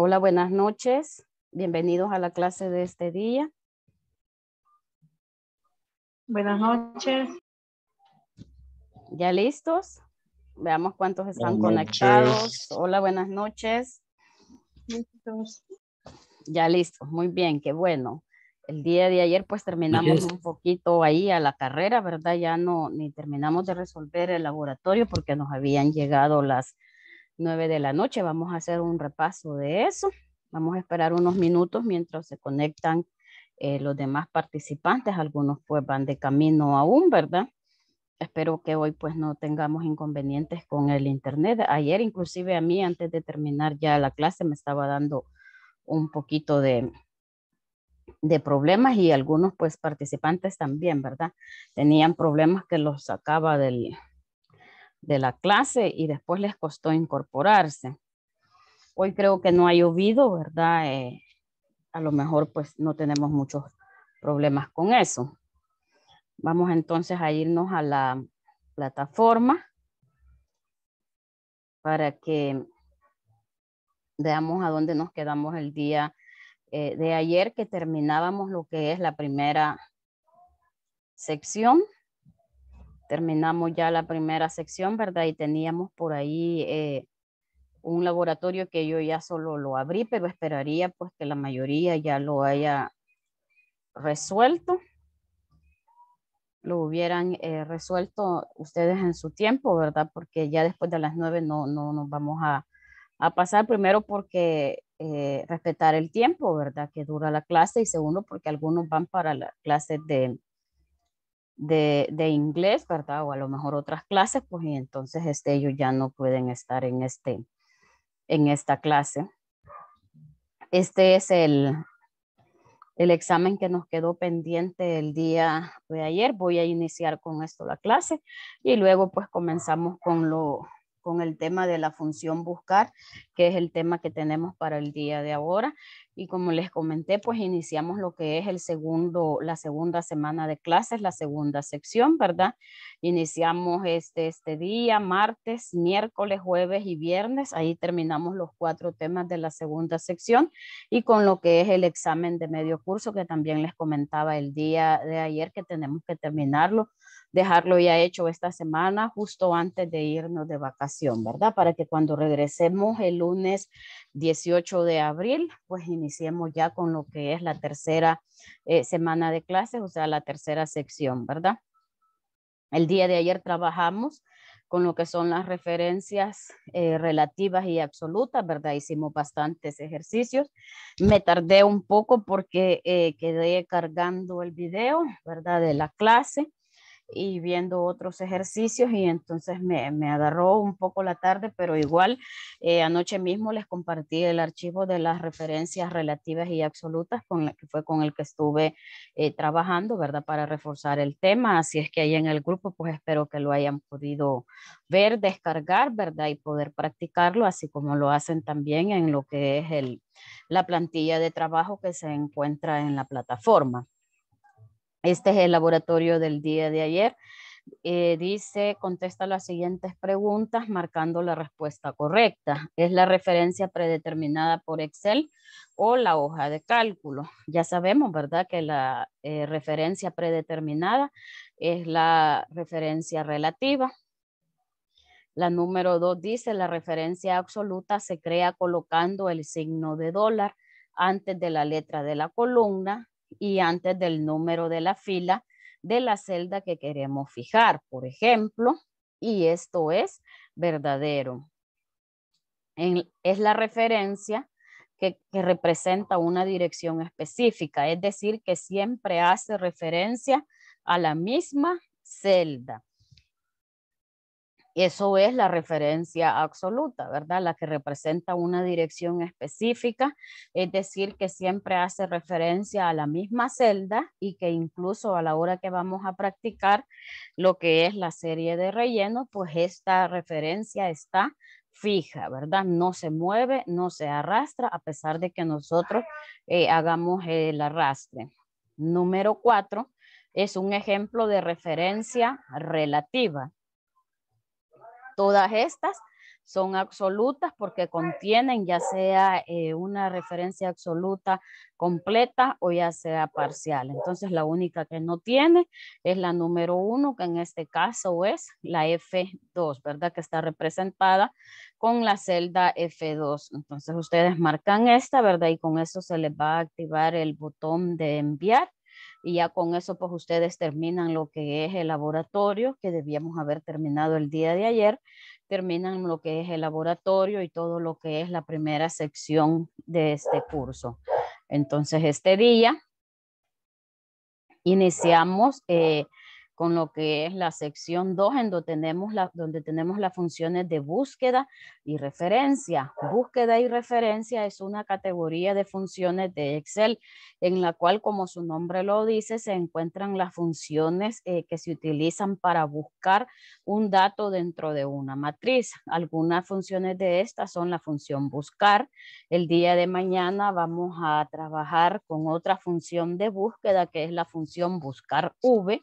Hola, buenas noches. Bienvenidos a la clase de este día. Buenas noches. ¿Ya listos? Veamos cuántos están conectados. Hola, buenas noches. Ya listos. Muy bien, qué bueno. El día de ayer pues terminamos un poquito ahí a la carrera, ¿verdad? Ya no, ni terminamos de resolver el laboratorio porque nos habían llegado las 9 de la noche. Vamos a hacer un repaso de eso. Vamos a esperar unos minutos mientras se conectan eh, los demás participantes. Algunos pues van de camino aún, ¿verdad? Espero que hoy pues no tengamos inconvenientes con el internet. Ayer inclusive a mí antes de terminar ya la clase me estaba dando un poquito de, de problemas y algunos pues participantes también, ¿verdad? Tenían problemas que los sacaba del, de la clase y después les costó incorporarse. Hoy creo que no ha llovido, ¿verdad? Eh, a lo mejor pues no tenemos muchos problemas con eso. Vamos entonces a irnos a la plataforma para que veamos a dónde nos quedamos el día eh, de ayer que terminábamos lo que es la primera sección terminamos ya la primera sección, ¿verdad? Y teníamos por ahí eh, un laboratorio que yo ya solo lo abrí, pero esperaría pues que la mayoría ya lo haya resuelto, lo hubieran eh, resuelto ustedes en su tiempo, ¿verdad? Porque ya después de las nueve no, no nos vamos a, a pasar, primero porque eh, respetar el tiempo, ¿verdad? Que dura la clase y segundo porque algunos van para la clase de de, inglés, ¿verdad? O a lo mejor otras clases, pues y entonces este, ellos ya no pueden estar en, este, en esta clase. Este es el, el examen que nos quedó pendiente el día de ayer. Voy a iniciar con esto la clase y luego pues comenzamos con, lo, con el tema de la función buscar, que es el tema que tenemos para el día de ahora y como les comenté, pues iniciamos lo que es el segundo, la segunda semana de clases, la segunda sección, ¿verdad? Iniciamos este, este día, martes, miércoles, jueves y viernes. Ahí terminamos los cuatro temas de la segunda sección y con lo que es el examen de medio curso que también les comentaba el día de ayer que tenemos que terminarlo dejarlo ya hecho esta semana, justo antes de irnos de vacación, ¿verdad? Para que cuando regresemos el lunes 18 de abril, pues iniciemos ya con lo que es la tercera eh, semana de clases, o sea, la tercera sección, ¿verdad? El día de ayer trabajamos con lo que son las referencias eh, relativas y absolutas, ¿verdad? Hicimos bastantes ejercicios. Me tardé un poco porque eh, quedé cargando el video, ¿verdad? De la clase y viendo otros ejercicios y entonces me, agarró un poco la tarde, pero igual eh, anoche mismo les compartí el archivo de las referencias relativas y absolutas con que fue con el que estuve eh, trabajando, ¿verdad? Para reforzar el tema, así es que ahí en el grupo pues espero que lo hayan podido ver, descargar, ¿verdad? Y poder practicarlo, así como lo hacen también en lo que es el, la plantilla de trabajo que se encuentra en la plataforma. Este es el laboratorio del día de ayer. Eh, dice, contesta las siguientes preguntas marcando la respuesta correcta. Es la referencia predeterminada por Excel o la hoja de cálculo. Ya sabemos, ¿verdad? Que la eh, referencia predeterminada es la referencia relativa. La número dos dice, la referencia absoluta se crea colocando el signo de dólar antes de la letra de la columna y antes del número de la fila de la celda que queremos fijar, por ejemplo, y esto es verdadero. es la referencia que, representa una dirección específica, es decir, que siempre hace referencia a la misma celda. Eso es la referencia absoluta, ¿verdad? La que representa una dirección específica, es decir, que siempre hace referencia a la misma celda y que incluso a la hora que vamos a practicar lo que es la serie de relleno, pues esta referencia está fija, ¿verdad? No se mueve, no se arrastra, a pesar de que nosotros eh, hagamos el arrastre. Número cuatro es un ejemplo de referencia relativa. Todas estas son absolutas porque contienen ya sea eh, una referencia absoluta completa o ya sea parcial. Entonces la única que no tiene es la número uno, que en este caso es la F2, ¿verdad? Que está representada con la celda F2. Entonces ustedes marcan esta, ¿verdad? Y con eso se les va a activar el botón de enviar y ya con eso pues ustedes terminan lo que es el laboratorio, que debíamos haber terminado el día de ayer, terminan lo que es el laboratorio y todo lo que es la primera sección de este curso. Entonces este día iniciamos eh, con lo que es la sección 2, en donde tenemos, donde tenemos las funciones de búsqueda y referencia. Búsqueda y referencia es una categoría de funciones de Excel en la cual, como su nombre lo dice, se encuentran las funciones eh, que se utilizan para buscar un dato dentro de una matriz. Algunas funciones de estas son la función buscar. El día de mañana vamos a trabajar con otra función de búsqueda que es la función buscar V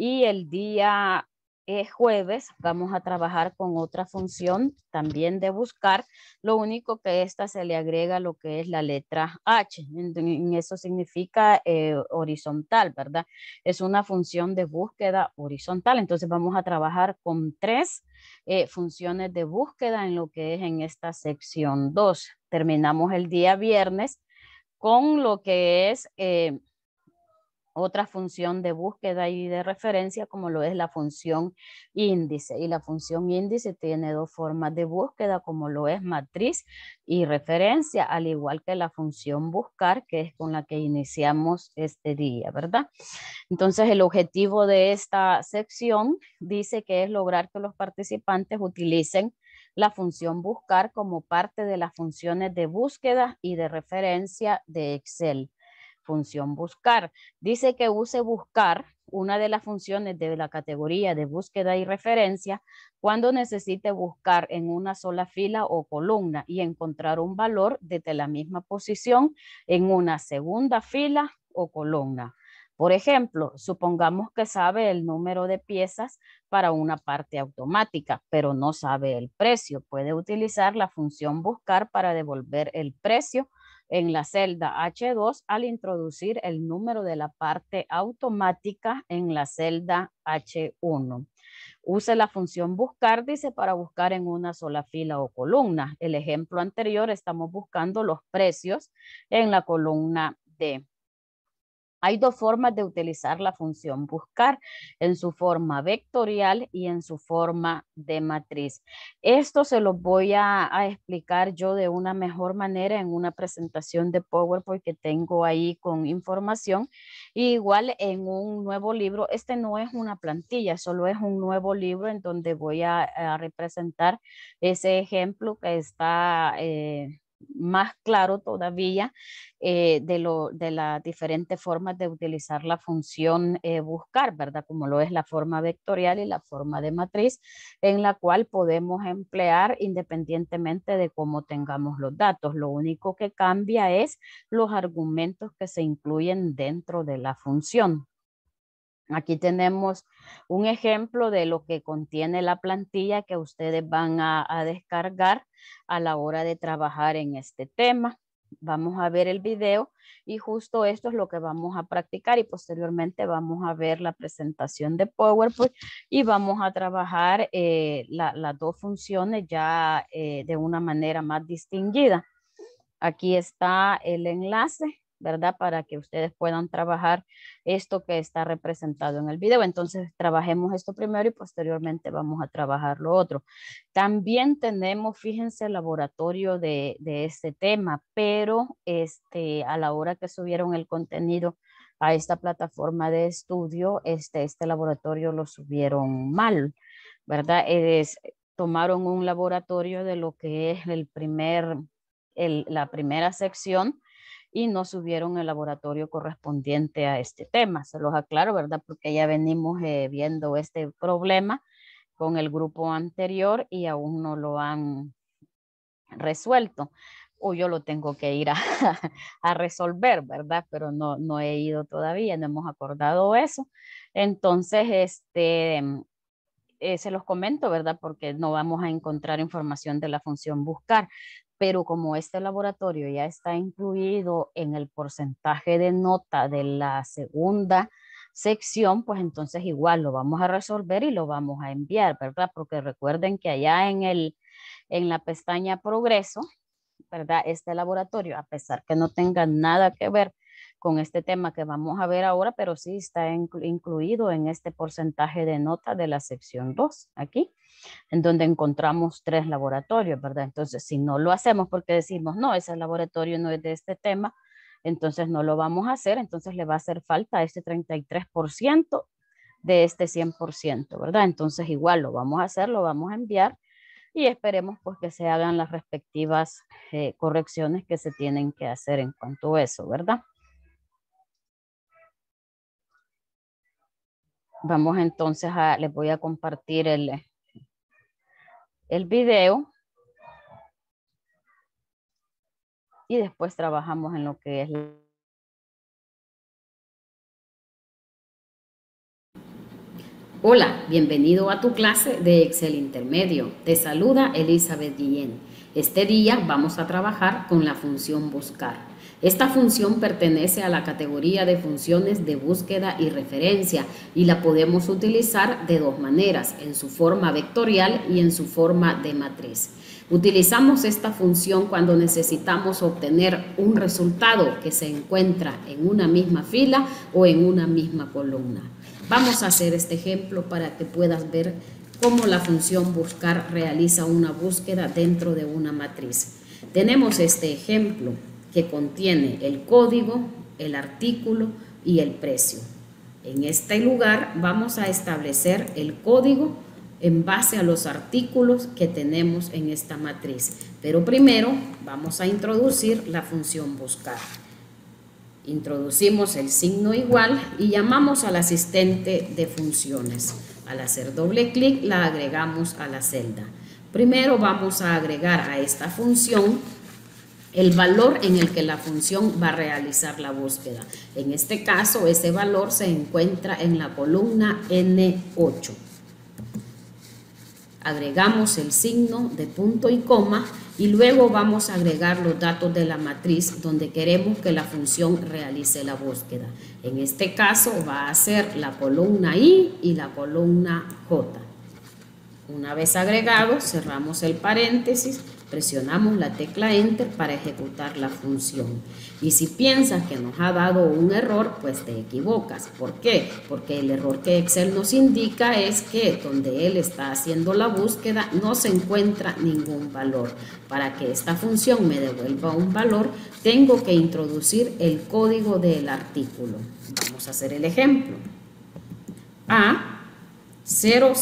y el día eh, jueves vamos a trabajar con otra función también de buscar, lo único que esta se le agrega lo que es la letra H, en, eso significa eh, horizontal, ¿verdad? Es una función de búsqueda horizontal, entonces vamos a trabajar con tres eh, funciones de búsqueda en lo que es en esta sección 2. Terminamos el día viernes con lo que es otra función de búsqueda y de referencia como lo es la función índice. Y la función índice tiene dos formas de búsqueda como lo es matriz y referencia, al igual que la función buscar que es con la que iniciamos este día, ¿verdad? Entonces el objetivo de esta sección dice que es lograr que los participantes utilicen la función buscar como parte de las funciones de búsqueda y de referencia de Excel función buscar. Dice que use buscar, una de las funciones de la categoría de búsqueda y referencia, cuando necesite buscar en una sola fila o columna y encontrar un valor desde la misma posición en una segunda fila o columna. Por ejemplo, supongamos que sabe el número de piezas para una parte automática, pero no sabe el precio. Puede utilizar la función buscar para devolver el precio en la celda H2 al introducir el número de la parte automática en la celda H1. Use la función buscar, dice, para buscar en una sola fila o columna. El ejemplo anterior estamos buscando los precios en la columna D. Hay dos formas de utilizar la función buscar, en su forma vectorial y en su forma de matriz. Esto se lo voy a, explicar yo de una mejor manera en una presentación de PowerPoint que tengo ahí con información. igual en un nuevo libro, este no es una plantilla, solo es un nuevo libro en donde voy a, representar ese ejemplo que está... Eh, más claro todavía eh, de, lo, de las diferentes formas de utilizar la función eh, buscar, ¿verdad? Como lo es la forma vectorial y la forma de matriz, en la cual podemos emplear independientemente de cómo tengamos los datos. Lo único que cambia es los argumentos que se incluyen dentro de la función. Aquí tenemos un ejemplo de lo que contiene la plantilla que ustedes van a, descargar a la hora de trabajar en este tema. Vamos a ver el video y justo esto es lo que vamos a practicar y posteriormente vamos a ver la presentación de PowerPoint y vamos a trabajar eh, las dos funciones ya eh, de una manera más distinguida. Aquí está el enlace ¿verdad? Para que ustedes puedan trabajar esto que está representado en el video. Entonces, trabajemos esto primero y posteriormente vamos a trabajar lo otro. También tenemos, fíjense, el laboratorio de, este tema, pero este, a la hora que subieron el contenido a esta plataforma de estudio, este, este laboratorio lo subieron mal, ¿verdad? tomaron un laboratorio de lo que es el primer, el, la primera sección y no subieron el laboratorio correspondiente a este tema. Se los aclaro, ¿verdad? Porque ya venimos eh, viendo este problema con el grupo anterior y aún no lo han resuelto. O yo lo tengo que ir a, resolver, ¿verdad? Pero no, no he ido todavía, no hemos acordado eso. Entonces, este, mm, eh, se los comento, ¿verdad? Porque no vamos a encontrar información de la función buscar pero como este laboratorio ya está incluido en el porcentaje de nota de la segunda sección, pues entonces igual lo vamos a resolver y lo vamos a enviar, ¿verdad? Porque recuerden que allá en, el, en la pestaña progreso, ¿verdad? Este laboratorio, a pesar que no tenga nada que ver con este tema que vamos a ver ahora, pero sí está incluido en este porcentaje de nota de la sección 2, aquí, en donde encontramos tres laboratorios, ¿verdad? Entonces, si no lo hacemos porque decimos, no, ese laboratorio no es de este tema, entonces no lo vamos a hacer, entonces le va a hacer falta este 33% de este 100%, ¿verdad? Entonces igual lo vamos a hacer, lo vamos a enviar y esperemos pues que se hagan las respectivas eh, correcciones que se tienen que hacer en cuanto a eso, ¿verdad? Vamos entonces a, les voy a compartir el, el video. Y después trabajamos en lo que es la Hola, bienvenido a tu clase de Excel Intermedio. Te saluda Elizabeth Guillén. Este día vamos a trabajar con la función buscar. Esta función pertenece a la categoría de funciones de búsqueda y referencia y la podemos utilizar de dos maneras, en su forma vectorial y en su forma de matriz. Utilizamos esta función cuando necesitamos obtener un resultado que se encuentra en una misma fila o en una misma columna. Vamos a hacer este ejemplo para que puedas ver cómo la función buscar realiza una búsqueda dentro de una matriz. Tenemos este ejemplo que contiene el código, el artículo y el precio. En este lugar vamos a establecer el código en base a los artículos que tenemos en esta matriz. Pero primero vamos a introducir la función buscar. Introducimos el signo igual y llamamos al asistente de funciones. Al hacer doble clic la agregamos a la celda. Primero vamos a agregar a esta función el valor en el que la función va a realizar la búsqueda. En este caso, ese valor se encuentra en la columna N8. Agregamos el signo de punto y coma y luego vamos a agregar los datos de la matriz donde queremos que la función realice la búsqueda. En este caso va a ser la columna I y la columna J. Una vez agregado, cerramos el paréntesis presionamos la tecla Enter para ejecutar la función. Y si piensas que nos ha dado un error, pues te equivocas. ¿Por qué? Porque el error que Excel nos indica es que donde él está haciendo la búsqueda no se encuentra ningún valor. Para que esta función me devuelva un valor, tengo que introducir el código del artículo. Vamos a hacer el ejemplo. A008.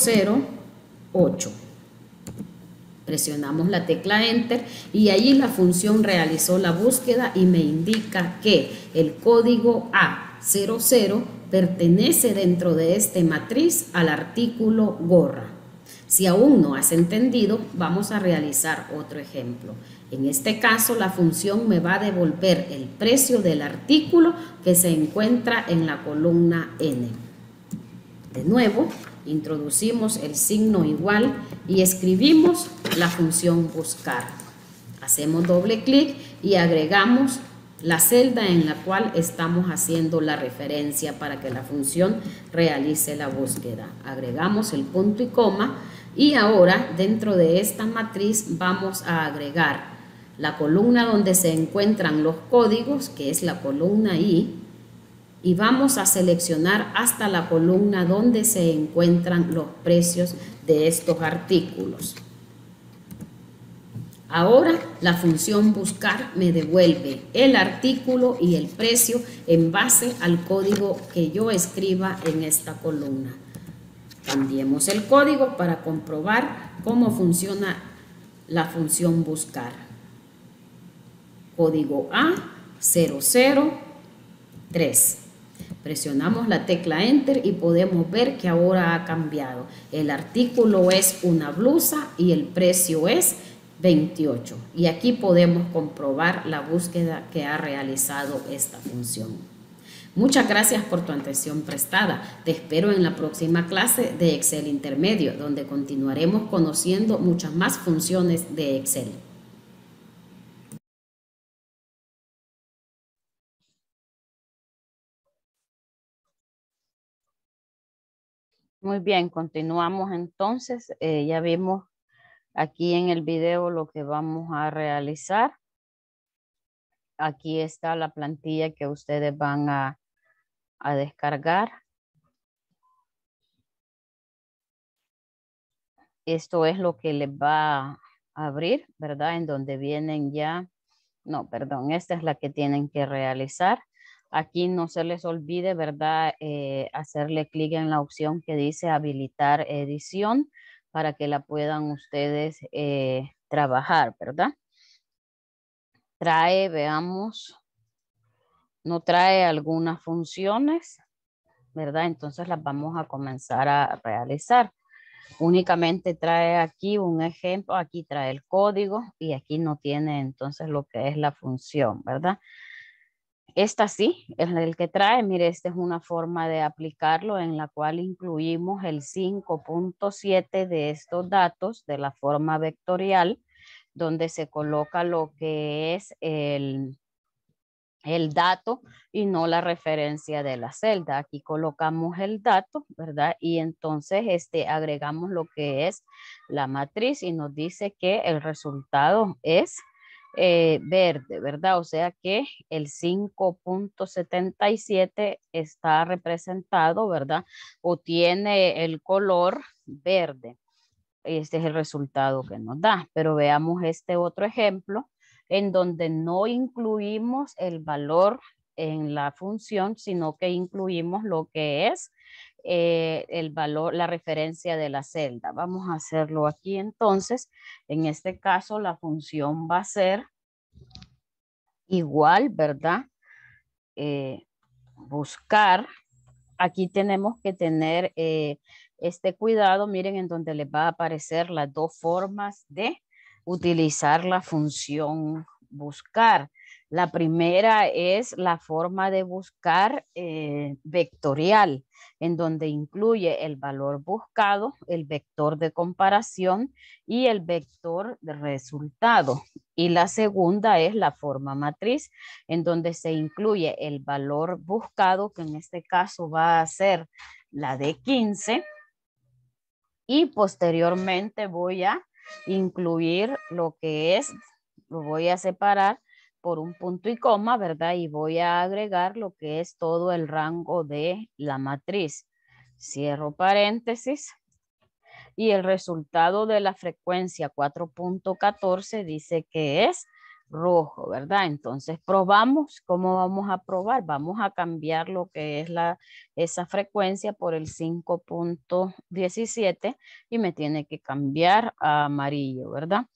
Presionamos la tecla Enter y allí la función realizó la búsqueda y me indica que el código A00 pertenece dentro de este matriz al artículo gorra. Si aún no has entendido, vamos a realizar otro ejemplo. En este caso, la función me va a devolver el precio del artículo que se encuentra en la columna N. De nuevo, introducimos el signo igual y escribimos la función buscar. Hacemos doble clic y agregamos la celda en la cual estamos haciendo la referencia para que la función realice la búsqueda. Agregamos el punto y coma y ahora dentro de esta matriz vamos a agregar la columna donde se encuentran los códigos, que es la columna I, y vamos a seleccionar hasta la columna donde se encuentran los precios de estos artículos. Ahora la función buscar me devuelve el artículo y el precio en base al código que yo escriba en esta columna. Cambiemos el código para comprobar cómo funciona la función buscar. Código A003. Presionamos la tecla Enter y podemos ver que ahora ha cambiado. El artículo es una blusa y el precio es 28. Y aquí podemos comprobar la búsqueda que ha realizado esta función. Muchas gracias por tu atención prestada. Te espero en la próxima clase de Excel Intermedio, donde continuaremos conociendo muchas más funciones de Excel. Muy bien, continuamos entonces. Eh, ya vimos aquí en el video lo que vamos a realizar. Aquí está la plantilla que ustedes van a, a descargar. Esto es lo que les va a abrir, ¿verdad? En donde vienen ya, no, perdón, esta es la que tienen que realizar. Aquí no se les olvide, ¿verdad? Eh, hacerle clic en la opción que dice habilitar edición para que la puedan ustedes eh, trabajar, ¿verdad? Trae, veamos, no trae algunas funciones, ¿verdad? Entonces las vamos a comenzar a realizar. Únicamente trae aquí un ejemplo, aquí trae el código y aquí no tiene entonces lo que es la función, ¿verdad? Esta sí, es el que trae, mire, esta es una forma de aplicarlo en la cual incluimos el 5.7 de estos datos de la forma vectorial, donde se coloca lo que es el, el dato y no la referencia de la celda. Aquí colocamos el dato, ¿verdad? Y entonces este, agregamos lo que es la matriz y nos dice que el resultado es eh, verde, ¿verdad? O sea que el 5.77 está representado, ¿verdad? O tiene el color verde. Este es el resultado que nos da. Pero veamos este otro ejemplo en donde no incluimos el valor en la función, sino que incluimos lo que es eh, el valor, la referencia de la celda. Vamos a hacerlo aquí entonces. En este caso la función va a ser igual, ¿verdad? Eh, buscar. Aquí tenemos que tener eh, este cuidado, miren en donde les va a aparecer las dos formas de utilizar la función buscar. La primera es la forma de buscar eh, vectorial, en donde incluye el valor buscado, el vector de comparación y el vector de resultado. Y la segunda es la forma matriz, en donde se incluye el valor buscado, que en este caso va a ser la de 15. Y posteriormente voy a incluir lo que es, lo voy a separar por un punto y coma, ¿verdad? Y voy a agregar lo que es todo el rango de la matriz. Cierro paréntesis. Y el resultado de la frecuencia 4.14 dice que es rojo, ¿verdad? Entonces probamos, ¿cómo vamos a probar? Vamos a cambiar lo que es la, esa frecuencia por el 5.17 y me tiene que cambiar a amarillo, ¿verdad?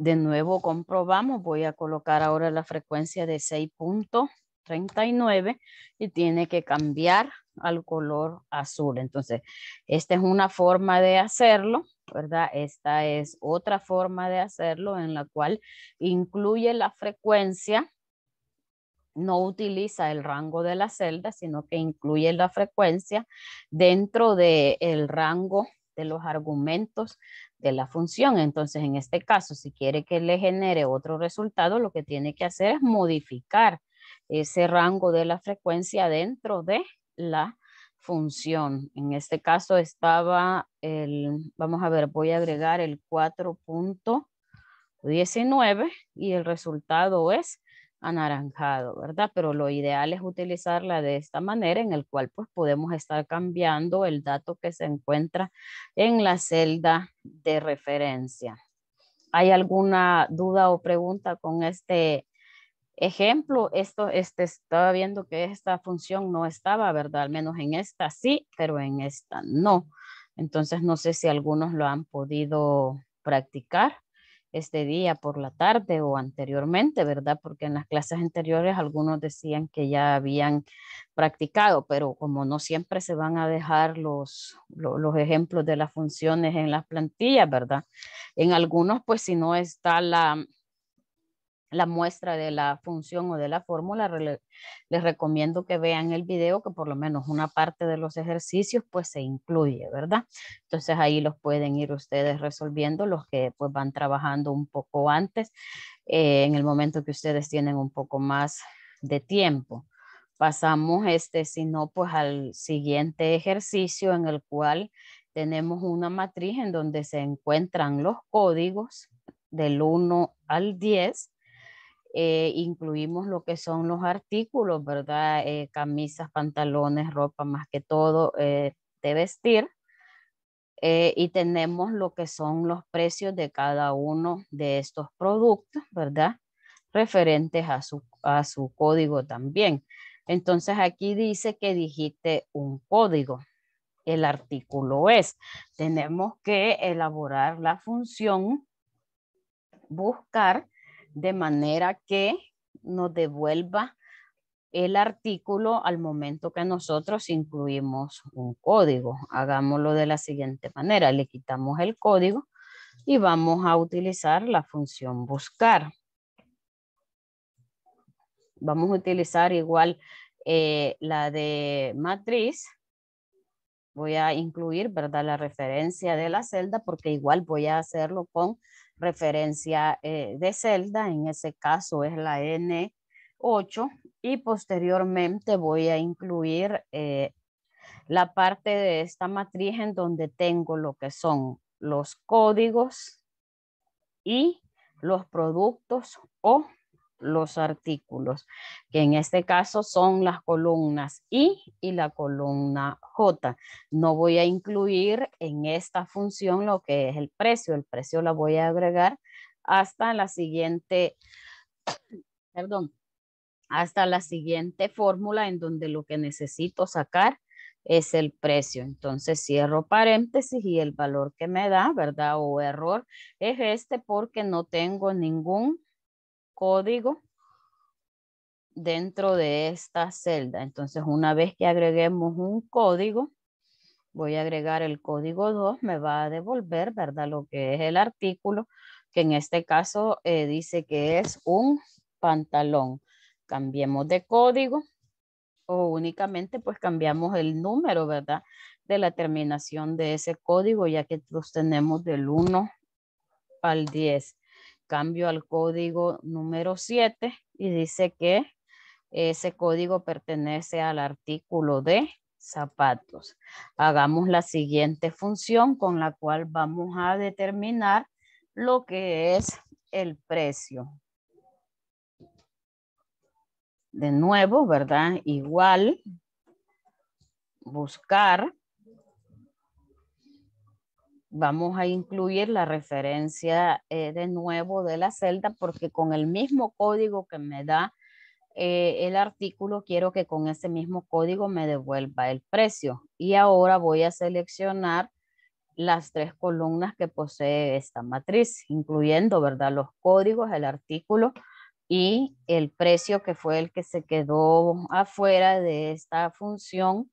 De nuevo comprobamos, voy a colocar ahora la frecuencia de 6.39 y tiene que cambiar al color azul. Entonces, esta es una forma de hacerlo, ¿verdad? Esta es otra forma de hacerlo en la cual incluye la frecuencia, no utiliza el rango de la celda, sino que incluye la frecuencia dentro del el rango de los argumentos de la función. Entonces, en este caso, si quiere que le genere otro resultado, lo que tiene que hacer es modificar ese rango de la frecuencia dentro de la función. En este caso estaba el, vamos a ver, voy a agregar el 4.19 y el resultado es anaranjado, ¿verdad? Pero lo ideal es utilizarla de esta manera en el cual pues podemos estar cambiando el dato que se encuentra en la celda de referencia. ¿Hay alguna duda o pregunta con este ejemplo? Esto este, estaba viendo que esta función no estaba, ¿verdad? Al menos en esta sí, pero en esta no. Entonces no sé si algunos lo han podido practicar este día por la tarde o anteriormente, ¿verdad? Porque en las clases anteriores algunos decían que ya habían practicado, pero como no siempre se van a dejar los, los, ejemplos de las funciones en las plantillas, ¿verdad? En algunos, pues si no está la, la muestra de la función o de la fórmula, les recomiendo que vean el video, que por lo menos una parte de los ejercicios pues se incluye, ¿verdad? Entonces ahí los pueden ir ustedes resolviendo, los que pues van trabajando un poco antes, eh, en el momento que ustedes tienen un poco más de tiempo. Pasamos este, si no, pues al siguiente ejercicio en el cual tenemos una matriz en donde se encuentran los códigos del 1 al 10 eh, incluimos lo que son los artículos, ¿verdad? Eh, camisas, pantalones, ropa, más que todo eh, de vestir. y tenemos lo que son los precios de cada uno de estos productos, ¿verdad? Referentes a su, a su código también. Entonces aquí dice que dijiste un código. El artículo es. Tenemos que elaborar la función buscar de manera que nos devuelva el artículo al momento que nosotros incluimos un código. Hagámoslo de la siguiente manera, le quitamos el código y vamos a utilizar la función buscar. Vamos a utilizar igual eh, la de matriz. Voy a incluir, ¿verdad? La referencia de la celda porque igual voy a hacerlo con referencia eh, de celda, en ese caso es la N8, y posteriormente voy a incluir eh, la parte de esta matriz en donde tengo lo que son los códigos y los productos o los artículos, que en este caso son las columnas I y la columna J. No voy a incluir en esta función lo que es el precio. El precio la voy a agregar hasta la siguiente, perdón, hasta la siguiente fórmula en donde lo que necesito sacar es el precio. Entonces cierro paréntesis y el valor que me da, ¿verdad? O error es este porque no tengo ningún código dentro de esta celda. Entonces, una vez que agreguemos un código, voy a agregar el código 2, me va a devolver, ¿verdad? Lo que es el artículo, que en este caso eh, dice que es un pantalón. Cambiemos de código o únicamente pues cambiamos el número, ¿verdad? De la terminación de ese código, ya que los tenemos del 1 al 10 cambio al código número 7 y dice que ese código pertenece al artículo de zapatos. Hagamos la siguiente función con la cual vamos a determinar lo que es el precio. De nuevo, ¿verdad? Igual, buscar vamos a incluir la referencia eh, de nuevo de la celda porque con el mismo código que me da eh, el artículo, quiero que con ese mismo código me devuelva el precio. Y ahora voy a seleccionar las tres columnas que posee esta matriz, incluyendo, ¿verdad? Los códigos, el artículo y el precio que fue el que se quedó afuera de esta función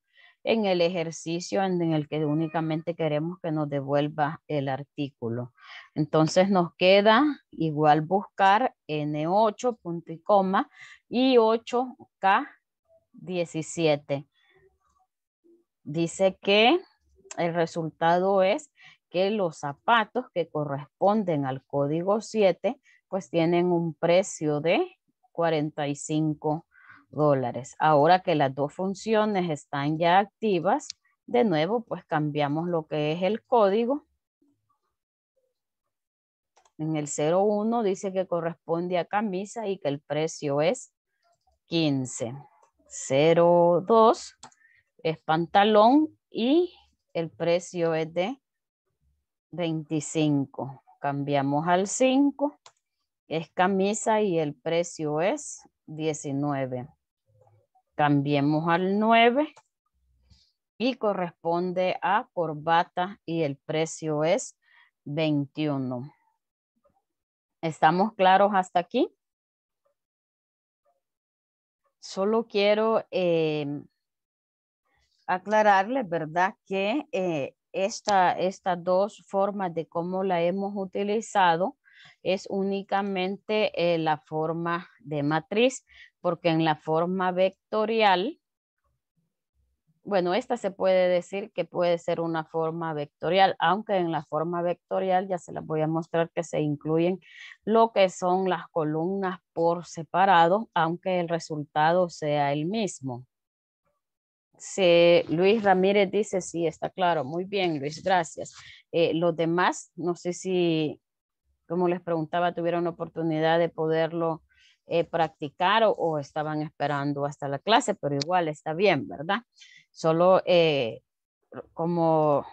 en el ejercicio en, el que únicamente queremos que nos devuelva el artículo. Entonces nos queda igual buscar N8 punto y coma y 8K17. Dice que el resultado es que los zapatos que corresponden al código 7 pues tienen un precio de 45 dólares. Ahora que las dos funciones están ya activas, de nuevo, pues cambiamos lo que es el código. En el 01 dice que corresponde a camisa y que el precio es 15. 02 es pantalón y el precio es de 25. Cambiamos al 5, es camisa y el precio es 19. Cambiemos al 9 y corresponde a corbata y el precio es 21. ¿Estamos claros hasta aquí? Solo quiero aclararle em, aclararles, ¿verdad? Que eh, esta, estas dos formas de cómo la hemos utilizado es únicamente eh, la forma de matriz porque en la forma vectorial, bueno, esta se puede decir que puede ser una forma vectorial, aunque en la forma vectorial ya se las voy a mostrar que se incluyen lo que son las columnas por separado, aunque el resultado sea el mismo. Luis Ramírez dice, sí, está claro. Muy bien, Luis, gracias. Eh, los demás, no sé si, como les preguntaba, tuvieron la oportunidad de poderlo eh, practicar o, estaban esperando hasta la clase, pero igual está bien, ¿verdad? Solo eh, como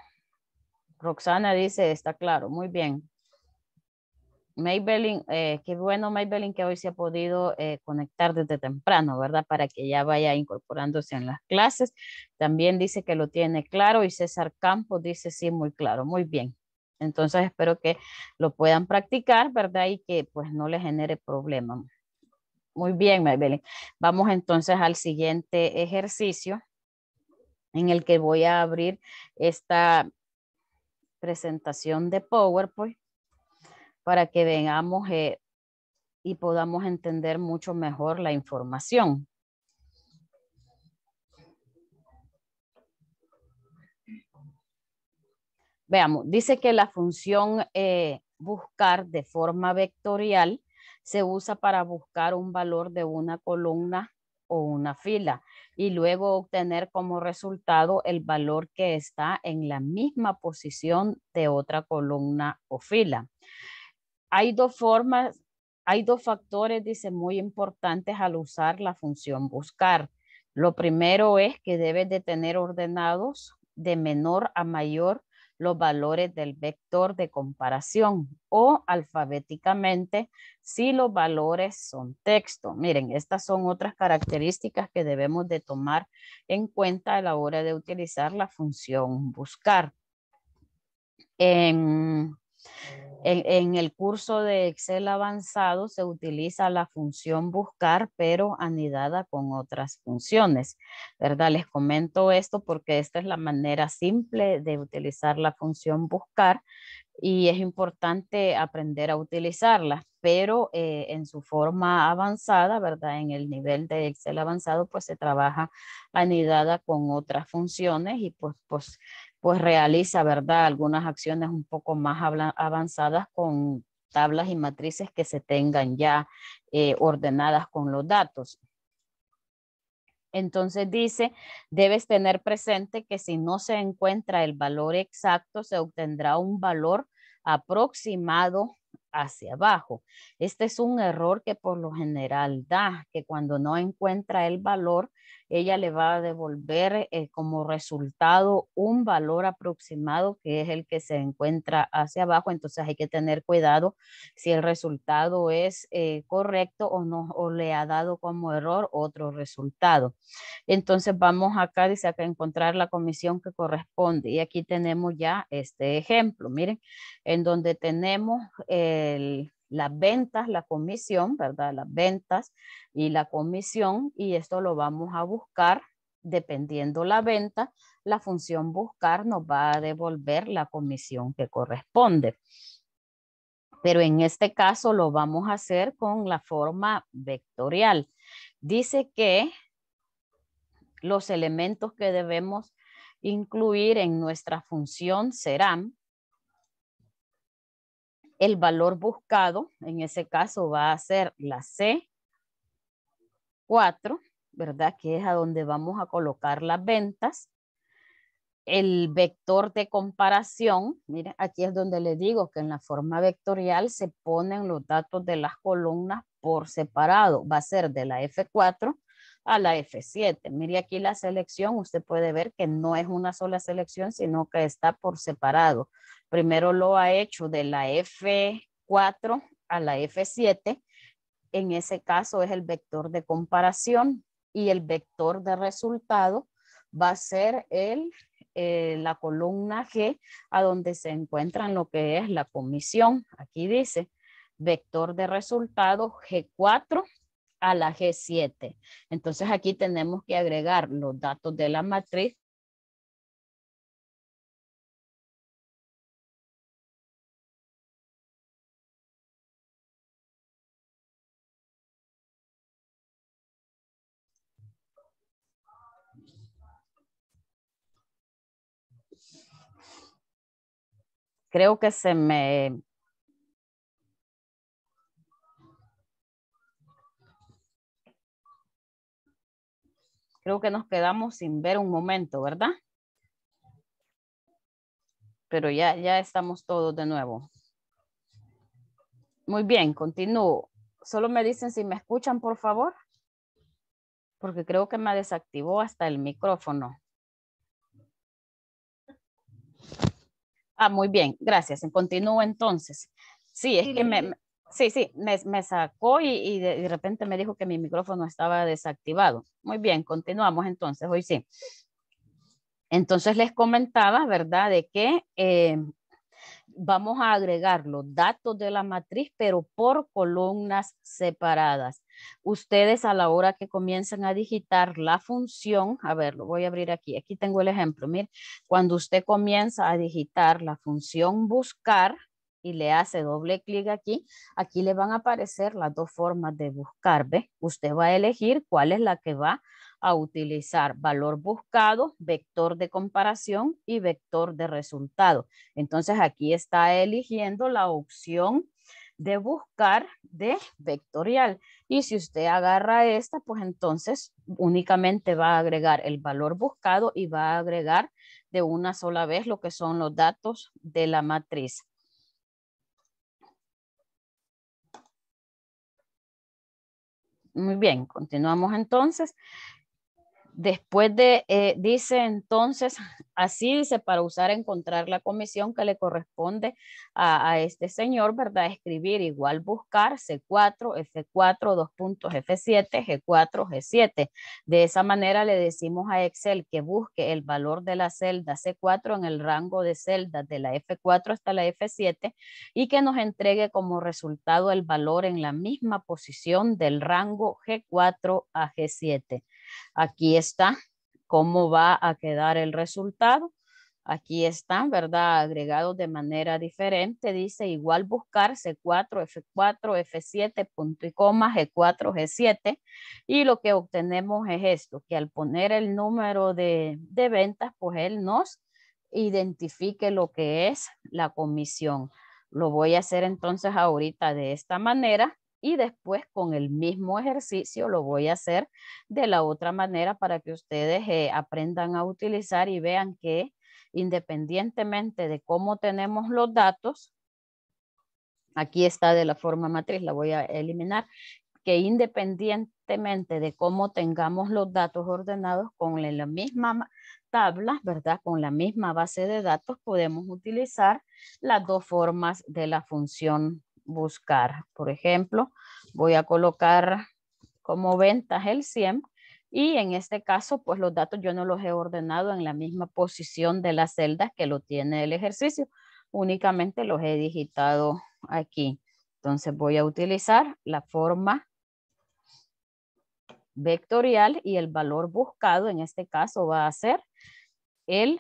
Roxana dice, está claro, muy bien. Maybelline, eh, qué bueno Maybelline que hoy se ha podido conectar desde temprano, ¿verdad? Para que ya vaya incorporándose en las clases. También dice que lo tiene claro y César Campos dice sí, muy claro, muy bien. Entonces espero que lo puedan practicar, ¿verdad? Y que pues no le genere problemas. Muy bien, Maybelline. Vamos entonces al siguiente ejercicio en el que voy a abrir esta presentación de PowerPoint para que veamos eh, y podamos entender mucho mejor la información. Veamos, dice que la función eh, buscar de forma vectorial se usa para buscar un valor de una columna o una fila y luego obtener como resultado el valor que está en la misma posición de otra columna o fila. Hay dos formas, hay dos factores, dice, muy importantes al usar la función buscar. Lo primero es que debe de tener ordenados de menor a mayor los valores del vector de comparación o alfabéticamente si los valores son texto. Miren, estas son otras características que debemos de tomar en cuenta a la hora de utilizar la función buscar. En, en el curso de Excel avanzado se utiliza la función buscar, pero anidada con otras funciones, ¿verdad? Les comento esto porque esta es la manera simple de utilizar la función buscar y es importante aprender a utilizarla, pero eh, en su forma avanzada, ¿verdad? En el nivel de Excel avanzado, pues se trabaja anidada con otras funciones y pues, pues pues realiza, ¿verdad? Algunas acciones un poco más avanzadas con tablas y matrices que se tengan ya eh, ordenadas con los datos. Entonces dice, debes tener presente que si no se encuentra el valor exacto, se obtendrá un valor aproximado hacia abajo. Este es un error que por lo general da, que cuando no encuentra el valor, ella le va a devolver eh, como resultado un valor aproximado que es el que se encuentra hacia abajo. Entonces hay que tener cuidado si el resultado es eh, correcto o no, o le ha dado como error otro resultado. Entonces vamos acá, dice acá, encontrar la comisión que corresponde. Y aquí tenemos ya este ejemplo, miren, en donde tenemos... Eh, las ventas, la comisión, ¿verdad? Las ventas y la comisión, y esto lo vamos a buscar dependiendo la venta, la función buscar nos va a devolver la comisión que corresponde. Pero en este caso lo vamos a hacer con la forma vectorial. Dice que los elementos que debemos incluir en nuestra función serán el valor buscado, en ese caso, va a ser la C4, ¿verdad? Que es a donde vamos a colocar las ventas. El vector de comparación, miren, aquí es donde le digo que en la forma vectorial se ponen los datos de las columnas por separado. Va a ser de la F4 a la F7. Mire aquí la selección, usted puede ver que no es una sola selección, sino que está por separado. Primero lo ha hecho de la F4 a la F7. En ese caso es el vector de comparación y el vector de resultado va a ser el, eh, la columna G a donde se encuentran lo que es la comisión. Aquí dice vector de resultado G4 a la G7. Entonces aquí tenemos que agregar los datos de la matriz creo que se me Creo que nos quedamos sin ver un momento, ¿verdad? Pero ya, ya estamos todos de nuevo. Muy bien, continúo. Solo me dicen si me escuchan, por favor. Porque creo que me desactivó hasta el micrófono. Ah, muy bien, gracias. Continúo entonces. Sí, es que me, Sí, sí, me, sacó y, de, repente me dijo que mi micrófono estaba desactivado. Muy bien, continuamos entonces, hoy sí. Entonces les comentaba, ¿verdad?, de que eh, vamos a agregar los datos de la matriz, pero por columnas separadas. Ustedes a la hora que comienzan a digitar la función, a ver, lo voy a abrir aquí, aquí tengo el ejemplo, Miren, cuando usted comienza a digitar la función buscar, y le hace doble clic aquí, aquí le van a aparecer las dos formas de buscar, ¿ve? Usted va a elegir cuál es la que va a utilizar, valor buscado, vector de comparación y vector de resultado. Entonces aquí está eligiendo la opción de buscar de vectorial. Y si usted agarra esta, pues entonces únicamente va a agregar el valor buscado y va a agregar de una sola vez lo que son los datos de la matriz. Muy bien, continuamos entonces. Después de, eh, dice entonces, así dice, para usar encontrar la comisión que le corresponde a, a este señor, ¿verdad? Escribir igual buscar C4, F4, dos puntos F7, G4, G7. De esa manera le decimos a Excel que busque el valor de la celda C4 en el rango de celdas de la F4 hasta la F7 y que nos entregue como resultado el valor en la misma posición del rango G4 a G7. Aquí está cómo va a quedar el resultado. Aquí están, ¿verdad? Agregados de manera diferente. Dice igual buscar C4, F4, F7, punto y coma, G4, G7. Y lo que obtenemos es esto, que al poner el número de, de ventas, pues él nos identifique lo que es la comisión. Lo voy a hacer entonces ahorita de esta manera y después con el mismo ejercicio lo voy a hacer de la otra manera para que ustedes eh, aprendan a utilizar y vean que independientemente de cómo tenemos los datos, aquí está de la forma matriz, la voy a eliminar, que independientemente de cómo tengamos los datos ordenados con la misma tabla, ¿verdad? Con la misma base de datos podemos utilizar las dos formas de la función buscar. Por ejemplo, voy a colocar como ventas el 100 y en este caso, pues los datos yo no los he ordenado en la misma posición de las celdas que lo tiene el ejercicio, únicamente los he digitado aquí. Entonces voy a utilizar la forma vectorial y el valor buscado en este caso va a ser el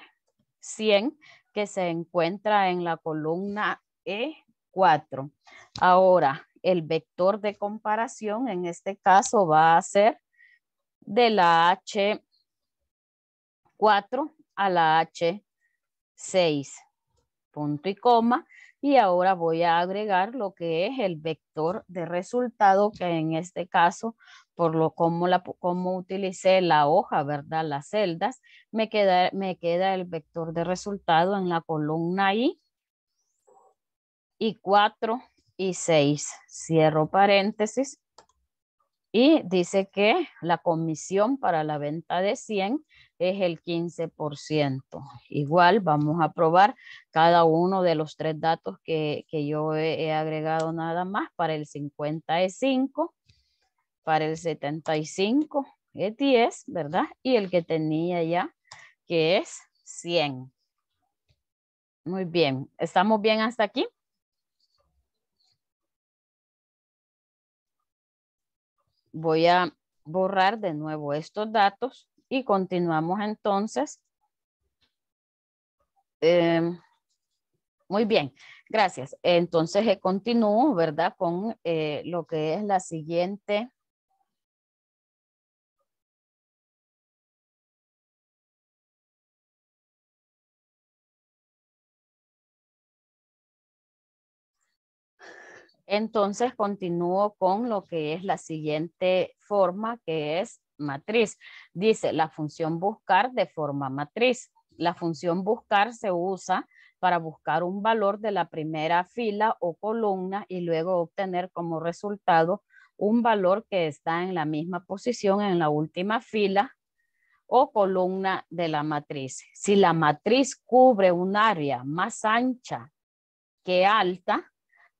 100 que se encuentra en la columna E 4. Ahora, el vector de comparación en este caso va a ser de la H4 a la H6, punto y coma. Y ahora voy a agregar lo que es el vector de resultado, que en este caso, por lo como, la, como utilicé la hoja, ¿verdad? Las celdas, me queda, me queda el vector de resultado en la columna I y 4 y 6. Cierro paréntesis. Y dice que la comisión para la venta de 100 es el 15%. Igual vamos a probar cada uno de los tres datos que, yo he, agregado nada más. Para el 50 5, para el 75 es 10, ¿verdad? Y el que tenía ya, que es 100. Muy bien, ¿estamos bien hasta aquí? Voy a borrar de nuevo estos datos y continuamos entonces. Em, muy bien, gracias. Entonces continuo eh, continúo, ¿verdad? Con eh, lo que es la siguiente Entonces continúo con lo que es la siguiente forma que es matriz. Dice la función buscar de forma matriz. La función buscar se usa para buscar un valor de la primera fila o columna y luego obtener como resultado un valor que está en la misma posición en la última fila o columna de la matriz. Si la matriz cubre un área más ancha que alta,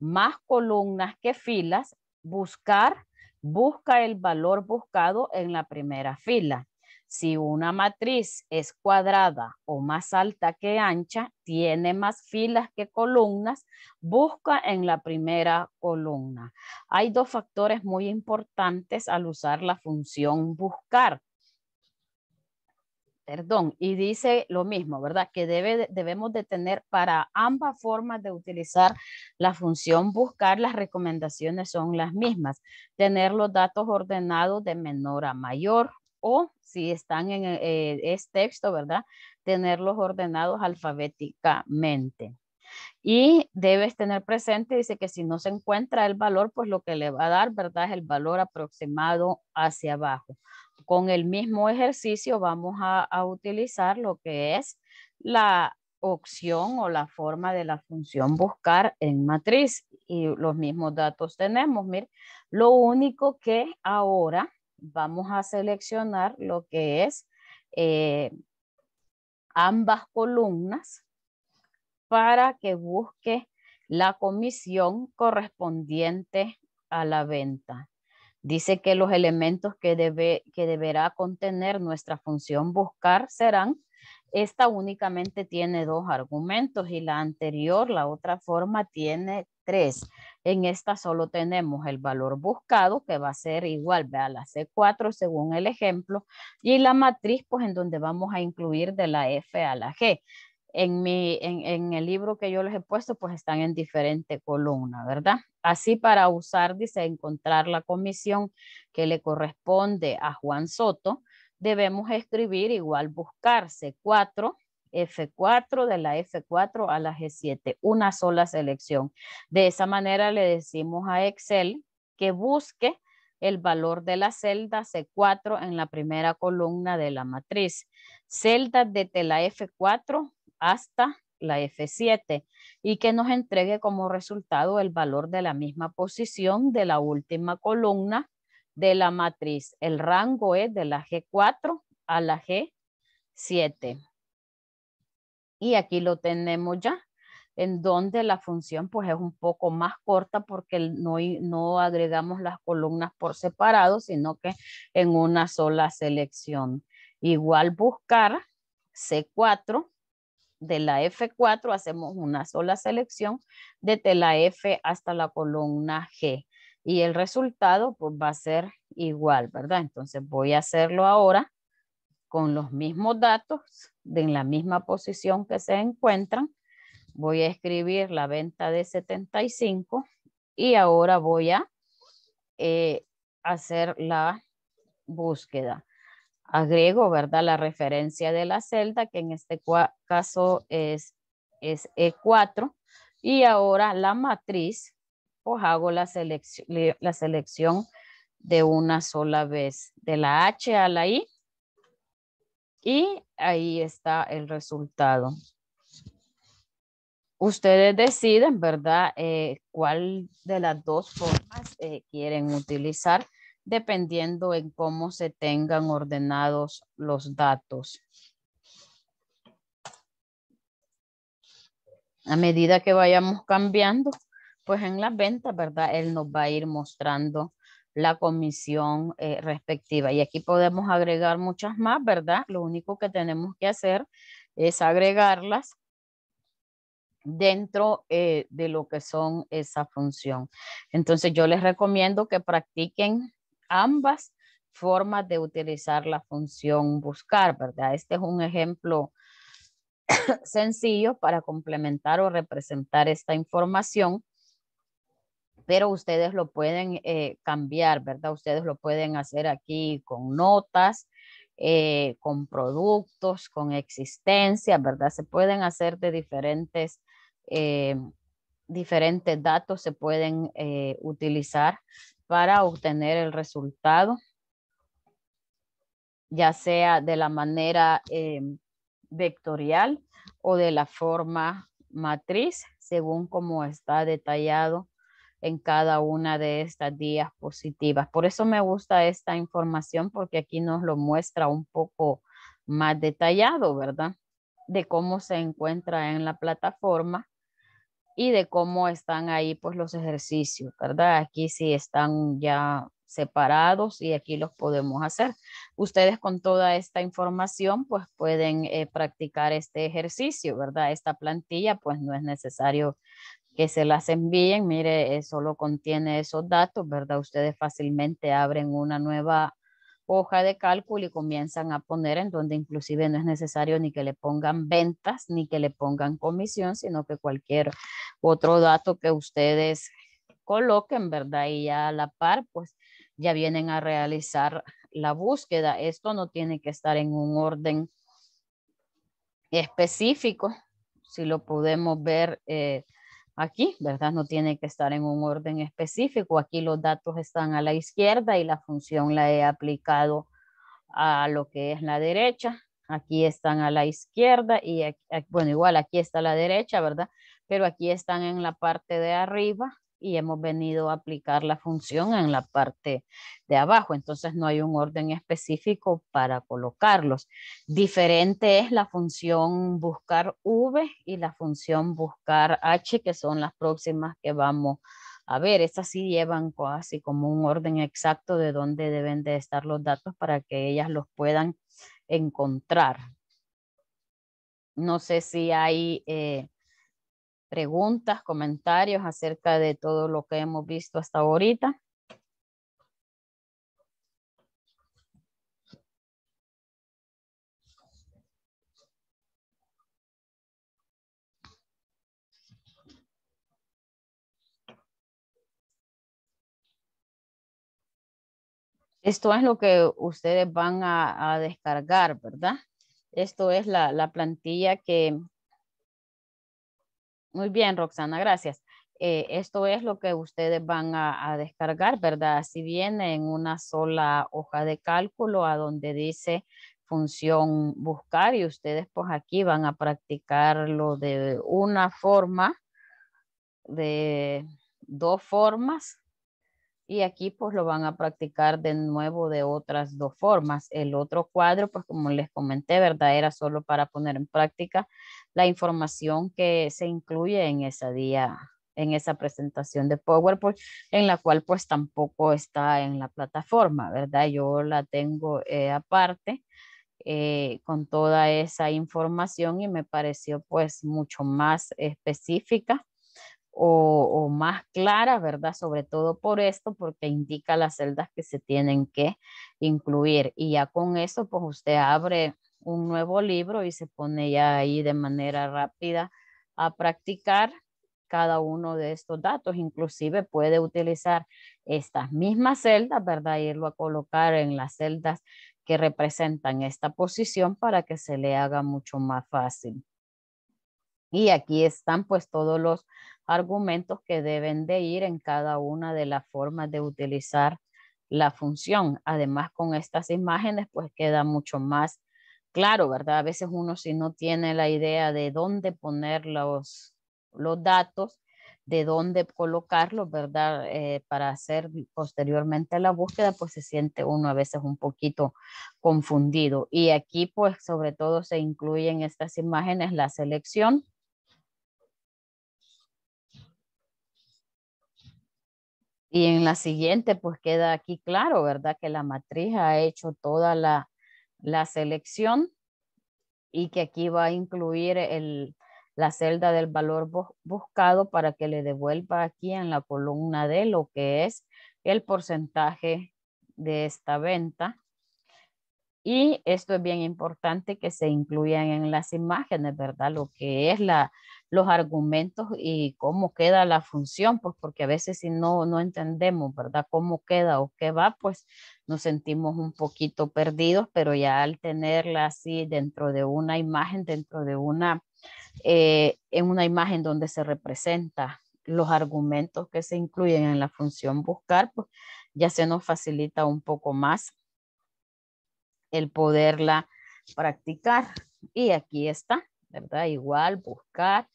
más columnas que filas, buscar, busca el valor buscado en la primera fila. Si una matriz es cuadrada o más alta que ancha, tiene más filas que columnas, busca en la primera columna. Hay dos factores muy importantes al usar la función buscar perdón, y dice lo mismo, ¿verdad? Que debe, debemos de tener para ambas formas de utilizar la función buscar, las recomendaciones son las mismas. Tener los datos ordenados de menor a mayor o si están en este texto, ¿verdad? Tenerlos ordenados alfabéticamente. Y debes tener presente, dice que si no se encuentra el valor, pues lo que le va a dar, ¿verdad? Es el valor aproximado hacia abajo. Con el mismo ejercicio vamos a, utilizar lo que es la opción o la forma de la función buscar en matriz y los mismos datos tenemos. Mire, lo único que ahora vamos a seleccionar lo que es eh, ambas columnas para que busque la comisión correspondiente a la venta. Dice que los elementos que, debe, que deberá contener nuestra función buscar serán, esta únicamente tiene dos argumentos y la anterior, la otra forma, tiene tres. En esta solo tenemos el valor buscado, que va a ser igual a la C4 según el ejemplo, y la matriz, pues en donde vamos a incluir de la F a la G en, mi, en, el libro que yo les he puesto, pues están en diferente columna, ¿verdad? Así para usar, dice, encontrar la comisión que le corresponde a Juan Soto, debemos escribir igual buscar C4, F4, de la F4 a la G7, una sola selección. De esa manera le decimos a Excel que busque el valor de la celda C4 en la primera columna de la matriz. celda de la F4 hasta la F7 y que nos entregue como resultado el valor de la misma posición de la última columna de la matriz. El rango es de la G4 a la G7. Y aquí lo tenemos ya, en donde la función pues es un poco más corta porque no, no agregamos las columnas por separado, sino que en una sola selección. Igual buscar C4 de la F4 hacemos una sola selección desde la F hasta la columna G. Y el resultado pues, va a ser igual, ¿verdad? Entonces voy a hacerlo ahora con los mismos datos, en la misma posición que se encuentran. Voy a escribir la venta de 75 y ahora voy a eh, hacer la búsqueda agrego, ¿verdad? La referencia de la celda, que en este caso es, es E4. Y ahora la matriz, pues hago la, selección, la selección de una sola vez, de la H a la I. Y ahí está el resultado. Ustedes deciden, ¿verdad? Eh, ¿Cuál de las dos formas eh, quieren utilizar? dependiendo en cómo se tengan ordenados los datos. A medida que vayamos cambiando, pues en las ventas, ¿verdad? Él nos va a ir mostrando la comisión eh, respectiva. Y aquí podemos agregar muchas más, ¿verdad? Lo único que tenemos que hacer es agregarlas dentro eh, de lo que son esa función. Entonces yo les recomiendo que practiquen ambas formas de utilizar la función buscar, ¿verdad? Este es un ejemplo sencillo para complementar o representar esta información, pero ustedes lo pueden eh, cambiar, ¿verdad? Ustedes lo pueden hacer aquí con notas, eh, con productos, con existencia, ¿verdad? Se pueden hacer de diferentes, eh, diferentes datos, se pueden utilizar para obtener el resultado, ya sea de la manera eh, vectorial o de la forma matriz, según como está detallado en cada una de estas diapositivas. Por eso me gusta esta información porque aquí nos lo muestra un poco más detallado, ¿verdad? De cómo se encuentra en la plataforma y de cómo están ahí pues los ejercicios, ¿verdad? Aquí sí están ya separados y aquí los podemos hacer. Ustedes con toda esta información pues pueden eh, practicar este ejercicio, ¿verdad? Esta plantilla pues no es necesario que se las envíen, mire, eh, solo contiene esos datos, ¿verdad? Ustedes fácilmente abren una nueva hoja de cálculo y comienzan a poner en donde inclusive no es necesario ni que le pongan ventas ni que le pongan comisión, sino que cualquier otro dato que ustedes coloquen, ¿verdad? Y ya a la par, pues ya vienen a realizar la búsqueda. Esto no tiene que estar en un orden específico, si lo podemos ver eh, aquí, ¿verdad? No tiene que estar en un orden específico. Aquí los datos están a la izquierda y la función la he aplicado a lo que es la derecha. Aquí están a la izquierda y, bueno, igual aquí está la derecha, ¿verdad? Pero aquí están en la parte de arriba y hemos venido a aplicar la función en la parte de abajo. Entonces no hay un orden específico para colocarlos. Diferente es la función buscar V y la función buscar H, que son las próximas que vamos a ver. Estas sí llevan casi como un orden exacto de dónde deben de estar los datos para que ellas los puedan encontrar. No sé si hay... Eh, preguntas, comentarios acerca de todo lo que hemos visto hasta ahorita. Esto es lo que ustedes van a, descargar, ¿verdad? Esto es la plantilla que, muy bien, Roxana, gracias. Eh, esto es lo que ustedes van a, a, descargar, ¿verdad? Si viene en una sola hoja de cálculo a donde dice función buscar y ustedes pues aquí van a practicarlo de una forma, de dos formas y aquí pues lo van a practicar de nuevo de otras dos formas. El otro cuadro, pues como les comenté, ¿verdad? Era solo para poner en práctica la información que se incluye en esa día, en esa presentación de PowerPoint, en la cual pues tampoco está en la plataforma, ¿verdad? Yo la tengo eh, aparte eh, con toda esa información y me pareció pues mucho más específica o, más clara, ¿verdad? Sobre todo por esto, porque indica las celdas que se tienen que incluir. Y ya con eso, pues usted abre un nuevo libro y se pone ya ahí de manera rápida a practicar cada uno de estos datos. Inclusive puede utilizar estas mismas celdas, ¿verdad? va a colocar en las celdas que representan esta posición para que se le haga mucho más fácil. Y aquí están pues todos los argumentos que deben de ir en cada una de las formas de utilizar la función. Además con estas imágenes pues queda mucho más claro, ¿verdad? A veces uno si no tiene la idea de dónde poner los, datos, de dónde colocarlos, ¿verdad? Eh, para hacer posteriormente la búsqueda, pues se siente uno a veces un poquito confundido. Y aquí, pues, sobre todo se incluyen estas imágenes, la selección, Y en la siguiente, pues queda aquí claro, ¿verdad? Que la matriz ha hecho toda la, selección y que aquí va a incluir la celda del valor buscado para que le devuelva aquí en la columna D lo que es el porcentaje de esta venta. Y esto es bien importante que se incluyan en las imágenes, ¿verdad? Lo que es la, los argumentos y cómo queda la función, pues porque a veces si no, no entendemos, ¿verdad? Cómo queda o qué va, pues nos sentimos un poquito perdidos, pero ya al tenerla así dentro de una imagen, dentro de una, eh, en una imagen donde se representa los argumentos que se incluyen en la función buscar, pues ya se nos facilita un poco más el poderla practicar. Y aquí está, ¿verdad? Igual, buscar,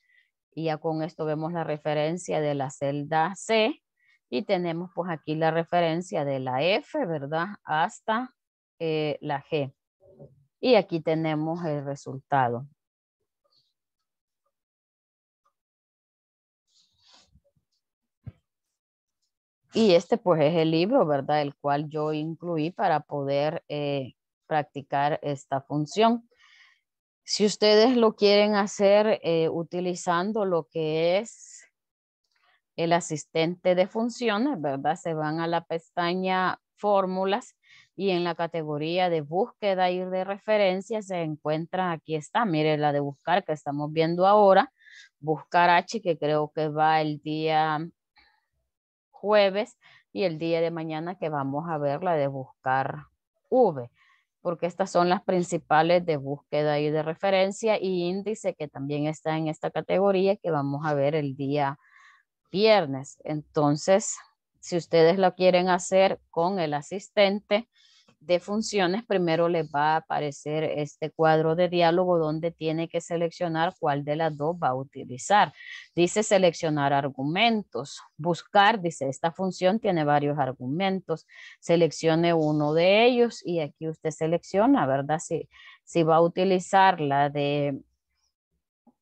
y ya con esto vemos la referencia de la celda C y tenemos pues aquí la referencia de la F, ¿verdad? Hasta eh, la G. Y aquí tenemos el resultado. Y este pues es el libro, ¿verdad? El cual yo incluí para poder eh, practicar esta función. Si ustedes lo quieren hacer eh, utilizando lo que es el asistente de funciones, ¿verdad? Se van a la pestaña fórmulas y en la categoría de búsqueda y de referencia se encuentra, aquí está, mire la de buscar que estamos viendo ahora, buscar H que creo que va el día jueves y el día de mañana que vamos a ver la de buscar V porque estas son las principales de búsqueda y de referencia y índice que también está en esta categoría que vamos a ver el día viernes. Entonces, si ustedes lo quieren hacer con el asistente, de funciones, primero le va a aparecer este cuadro de diálogo donde tiene que seleccionar cuál de las dos va a utilizar. Dice seleccionar argumentos, buscar, dice esta función tiene varios argumentos, seleccione uno de ellos y aquí usted selecciona, ¿verdad? Si, si va a utilizar la de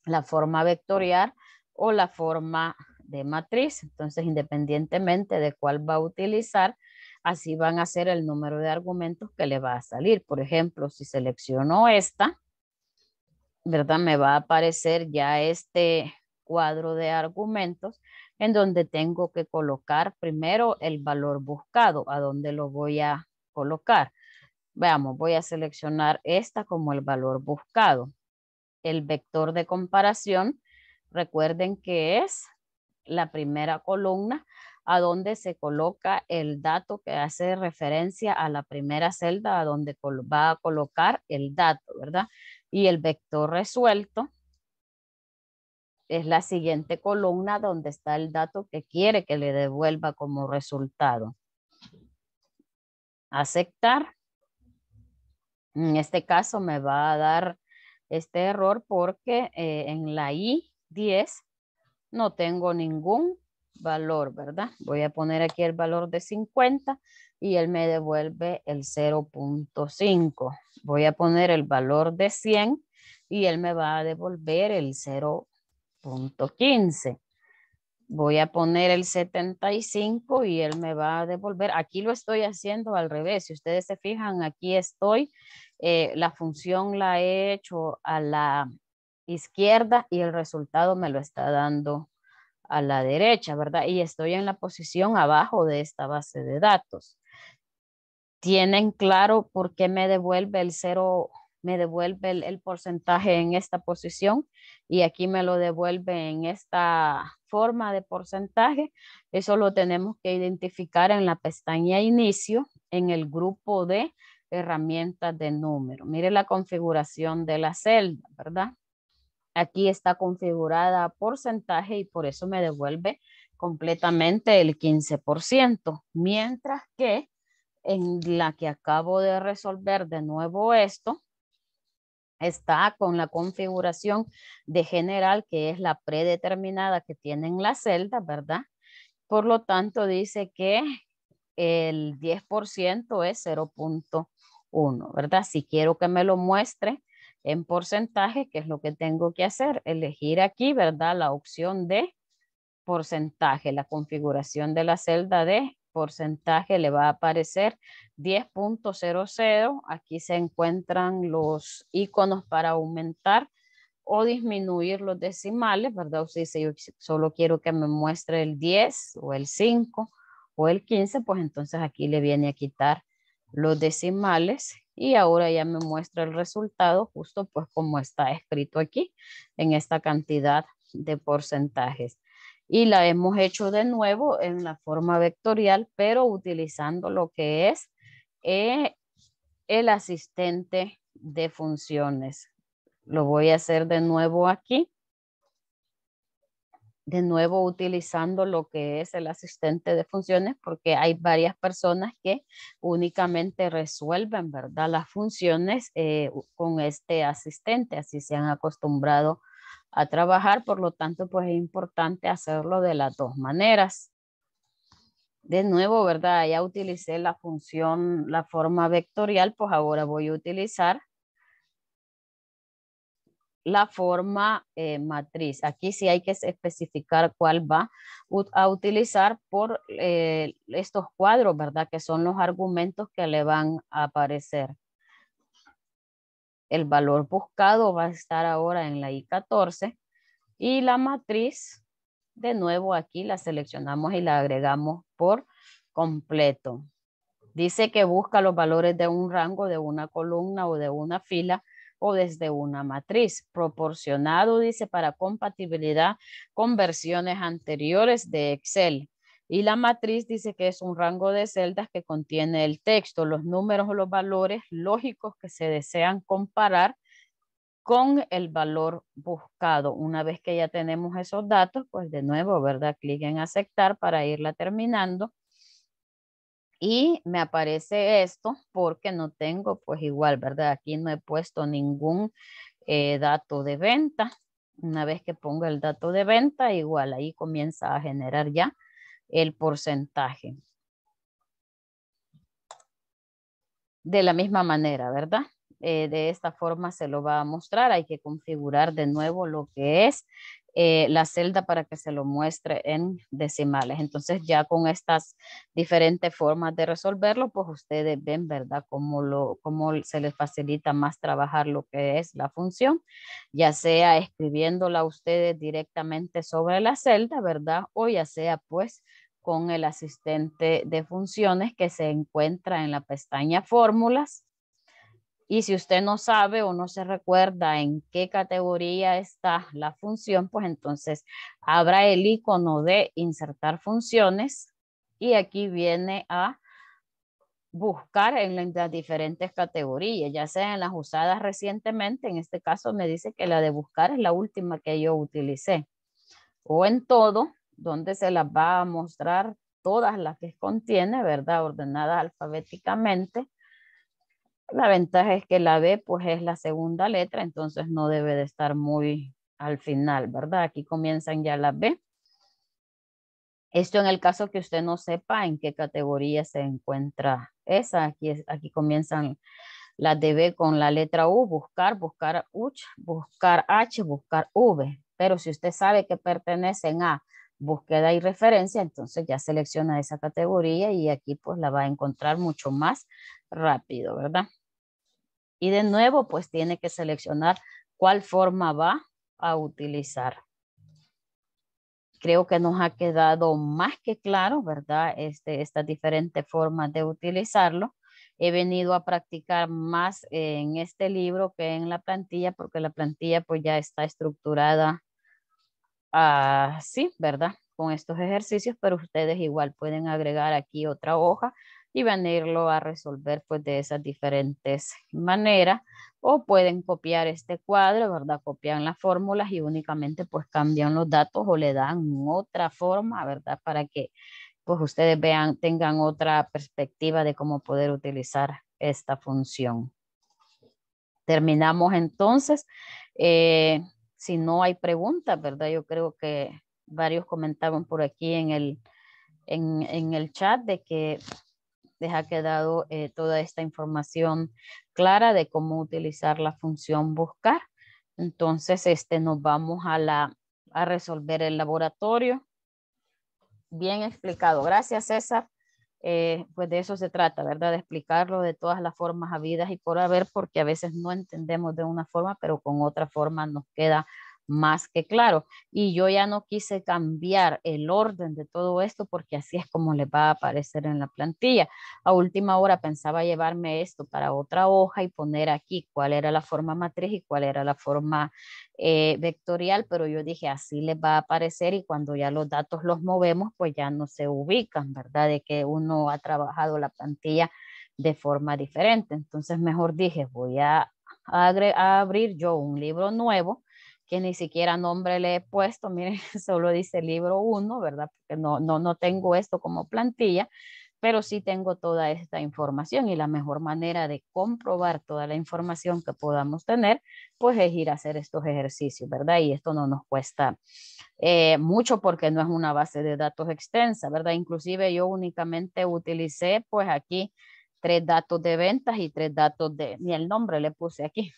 la forma vectorial o la forma de matriz. Entonces, independientemente de cuál va a utilizar, así van a ser el número de argumentos que le va a salir. Por ejemplo, si selecciono esta, ¿verdad? Me va a aparecer ya este cuadro de argumentos en donde tengo que colocar primero el valor buscado, a dónde lo voy a colocar. Veamos, voy a seleccionar esta como el valor buscado. El vector de comparación, recuerden que es la primera columna a dónde se coloca el dato que hace referencia a la primera celda, a donde va a colocar el dato, ¿verdad? Y el vector resuelto es la siguiente columna donde está el dato que quiere que le devuelva como resultado. Aceptar. En este caso me va a dar este error porque eh, en la I10 no tengo ningún valor, ¿verdad? Voy a poner aquí el valor de 50 y él me devuelve el 0.5. Voy a poner el valor de 100 y él me va a devolver el 0.15. Voy a poner el 75 y él me va a devolver. Aquí lo estoy haciendo al revés. Si ustedes se fijan, aquí estoy. Eh, la función la he hecho a la izquierda y el resultado me lo está dando a la derecha, ¿verdad? Y estoy en la posición abajo de esta base de datos. ¿Tienen claro por qué me devuelve el cero, me devuelve el, porcentaje en esta posición? Y aquí me lo devuelve en esta forma de porcentaje. Eso lo tenemos que identificar en la pestaña inicio, en el grupo de herramientas de número. Mire la configuración de la celda, ¿verdad? Aquí está configurada porcentaje y por eso me devuelve completamente el 15%, mientras que en la que acabo de resolver de nuevo esto, está con la configuración de general, que es la predeterminada que tienen la celda, ¿verdad? Por lo tanto, dice que el 10% es 0.1, ¿verdad? Si quiero que me lo muestre en porcentaje, que es lo que tengo que hacer, elegir aquí, ¿verdad? La opción de porcentaje, la configuración de la celda de porcentaje le va a aparecer 10.00. Aquí se encuentran los iconos para aumentar o disminuir los decimales, ¿verdad? O si yo solo quiero que me muestre el 10 o el 5 o el 15, pues entonces aquí le viene a quitar los decimales y ahora ya me muestra el resultado justo pues como está escrito aquí en esta cantidad de porcentajes. Y la hemos hecho de nuevo en la forma vectorial, pero utilizando lo que es eh, el asistente de funciones. Lo voy a hacer de nuevo aquí de nuevo utilizando lo que es el asistente de funciones, porque hay varias personas que únicamente resuelven, ¿verdad? Las funciones eh, con este asistente, así se han acostumbrado a trabajar, por lo tanto, pues es importante hacerlo de las dos maneras. De nuevo, ¿verdad? Ya utilicé la función, la forma vectorial, pues ahora voy a utilizar la forma eh, matriz. Aquí sí hay que especificar cuál va a utilizar por eh, estos cuadros, ¿verdad? Que son los argumentos que le van a aparecer. El valor buscado va a estar ahora en la I14 y la matriz, de nuevo aquí la seleccionamos y la agregamos por completo. Dice que busca los valores de un rango, de una columna o de una fila o desde una matriz. Proporcionado, dice, para compatibilidad con versiones anteriores de Excel. Y la matriz dice que es un rango de celdas que contiene el texto, los números o los valores lógicos que se desean comparar con el valor buscado. Una vez que ya tenemos esos datos, pues de nuevo, ¿verdad? Clic en aceptar para irla terminando. Y me aparece esto porque no tengo, pues igual, ¿verdad? Aquí no he puesto ningún eh, dato de venta. Una vez que ponga el dato de venta, igual ahí comienza a generar ya el porcentaje. De la misma manera, ¿verdad? Eh, de esta forma se lo va a mostrar. Hay que configurar de nuevo lo que es eh, la celda para que se lo muestre en decimales. Entonces ya con estas diferentes formas de resolverlo, pues ustedes ven, ¿verdad? Cómo, lo, cómo se les facilita más trabajar lo que es la función, ya sea escribiéndola ustedes directamente sobre la celda, ¿verdad? O ya sea pues con el asistente de funciones que se encuentra en la pestaña fórmulas y si usted no sabe o no se recuerda en qué categoría está la función, pues entonces abra el icono de insertar funciones y aquí viene a buscar en las diferentes categorías, ya sea en las usadas recientemente, en este caso me dice que la de buscar es la última que yo utilicé, o en todo, donde se las va a mostrar todas las que contiene, ¿verdad? Ordenadas alfabéticamente la ventaja es que la B pues es la segunda letra, entonces no debe de estar muy al final, ¿verdad? Aquí comienzan ya la B. Esto en el caso que usted no sepa en qué categoría se encuentra esa. Aquí, es, aquí comienzan la de B con la letra U, buscar, buscar U, buscar H, buscar V. Pero si usted sabe que pertenecen a búsqueda y referencia, entonces ya selecciona esa categoría y aquí pues la va a encontrar mucho más rápido, ¿verdad? Y de nuevo, pues tiene que seleccionar cuál forma va a utilizar. Creo que nos ha quedado más que claro, ¿verdad? Este, estas diferentes formas de utilizarlo. He venido a practicar más en este libro que en la plantilla, porque la plantilla pues ya está estructurada así, ¿verdad? Con estos ejercicios, pero ustedes igual pueden agregar aquí otra hoja y venirlo a a resolver pues de esas diferentes maneras o pueden copiar este cuadro, ¿verdad? Copian las fórmulas y únicamente pues cambian los datos o le dan otra forma, ¿verdad? Para que pues ustedes vean, tengan otra perspectiva de cómo poder utilizar esta función. Terminamos entonces. Eh, si no hay preguntas, ¿verdad? Yo creo que varios comentaban por aquí en el, en, en el chat de que les ha quedado eh, toda esta información clara de cómo utilizar la función buscar. Entonces, este, nos vamos a, la, a resolver el laboratorio. Bien explicado. Gracias, César. Eh, pues de eso se trata, ¿verdad? De explicarlo de todas las formas habidas y por haber, porque a veces no entendemos de una forma, pero con otra forma nos queda más que claro. Y yo ya no quise cambiar el orden de todo esto porque así es como le va a aparecer en la plantilla. A última hora pensaba llevarme esto para otra hoja y poner aquí cuál era la forma matriz y cuál era la forma eh, vectorial, pero yo dije así les va a aparecer y cuando ya los datos los movemos, pues ya no se ubican, ¿verdad? De que uno ha trabajado la plantilla de forma diferente. Entonces mejor dije, voy a abrir yo un libro nuevo que ni siquiera nombre le he puesto, miren, solo dice libro 1, ¿verdad? Porque no, no, no tengo esto como plantilla, pero sí tengo toda esta información y la mejor manera de comprobar toda la información que podamos tener, pues es ir a hacer estos ejercicios, ¿verdad? Y esto no nos cuesta eh, mucho porque no es una base de datos extensa, ¿verdad? Inclusive yo únicamente utilicé pues aquí tres datos de ventas y tres datos de, ni el nombre le puse aquí,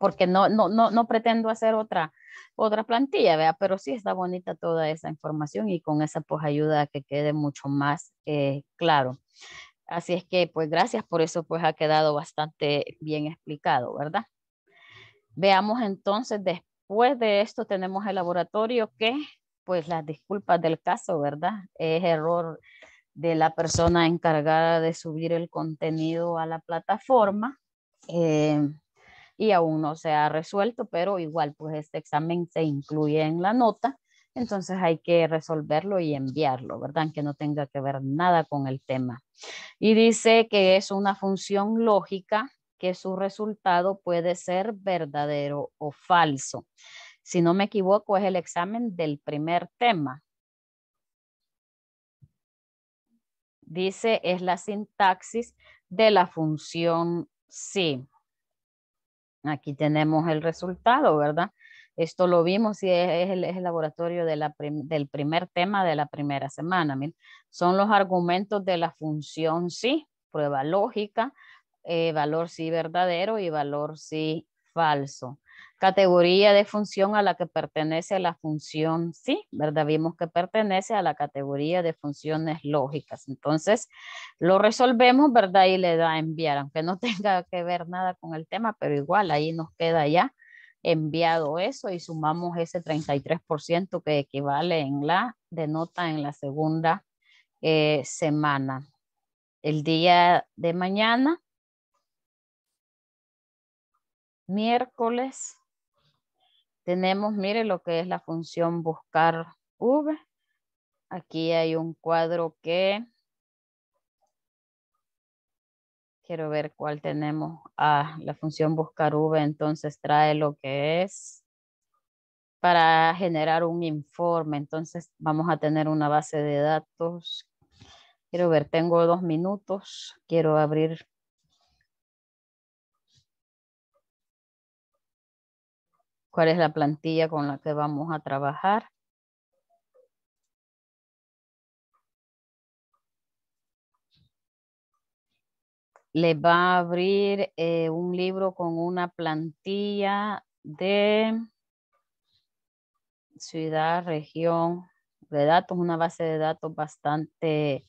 porque no, no, no, pretendo hacer otra, otra plantilla, ¿vea? pero sí está bonita toda esa información y con esa pues ayuda que quede mucho más eh, claro. Así es que pues gracias por eso pues ha quedado bastante bien explicado, ¿verdad? Veamos entonces después de esto tenemos el laboratorio que pues las disculpas del caso, ¿verdad? Es error de la persona encargada de subir el contenido a la plataforma. Eh, y aún no se ha resuelto, pero igual pues este examen se incluye en la nota, entonces hay que resolverlo y enviarlo, ¿verdad? Que no tenga que ver nada con el tema. Y dice que es una función lógica que su resultado puede ser verdadero o falso. Si no me equivoco, es el examen del primer tema. Dice, es la sintaxis de la función sí. Aquí tenemos el resultado, ¿verdad? Esto lo vimos y es, el, laboratorio del primer tema de la primera semana. Son los argumentos de la función sí, prueba lógica, eh, valor sí verdadero y valor sí falso categoría de función a la que pertenece la función sí, ¿verdad? Vimos que pertenece a la categoría de funciones lógicas. Entonces, lo resolvemos, ¿verdad? Y le da enviar, aunque no tenga que ver nada con el tema, pero igual ahí nos queda ya enviado eso y sumamos ese 33% que equivale en la denota en la segunda eh, semana. El día de mañana miércoles tenemos, mire lo que es la función buscar V. Aquí hay un cuadro que... Quiero ver cuál tenemos. Ah, la función buscar V entonces trae lo que es para generar un informe. Entonces vamos a tener una base de datos. Quiero ver, tengo dos minutos. Quiero abrir cuál es la plantilla con la que vamos a trabajar. Le va a abrir eh, un libro con una plantilla de ciudad, región, de datos, una base de datos bastante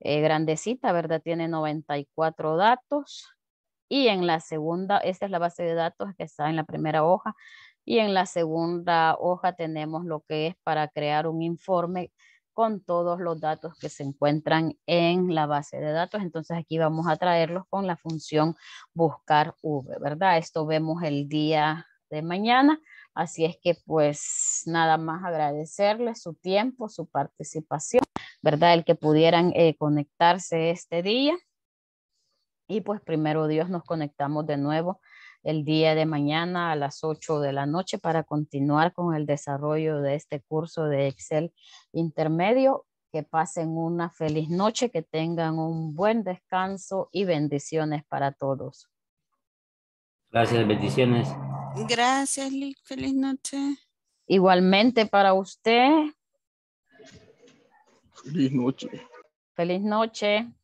eh, grandecita, ¿verdad? Tiene 94 datos. Y en la segunda, esta es la base de datos que está en la primera hoja, y en la segunda hoja tenemos lo que es para crear un informe con todos los datos que se encuentran en la base de datos. Entonces aquí vamos a traerlos con la función buscar V, ¿verdad? Esto vemos el día de mañana. Así es que pues nada más agradecerles su tiempo, su participación, ¿verdad? El que pudieran eh, conectarse este día. Y pues primero Dios nos conectamos de nuevo el día de mañana a las 8 de la noche para continuar con el desarrollo de este curso de Excel intermedio. Que pasen una feliz noche, que tengan un buen descanso y bendiciones para todos. Gracias, bendiciones. Gracias, Feliz noche. Igualmente para usted. Feliz noche. Feliz noche.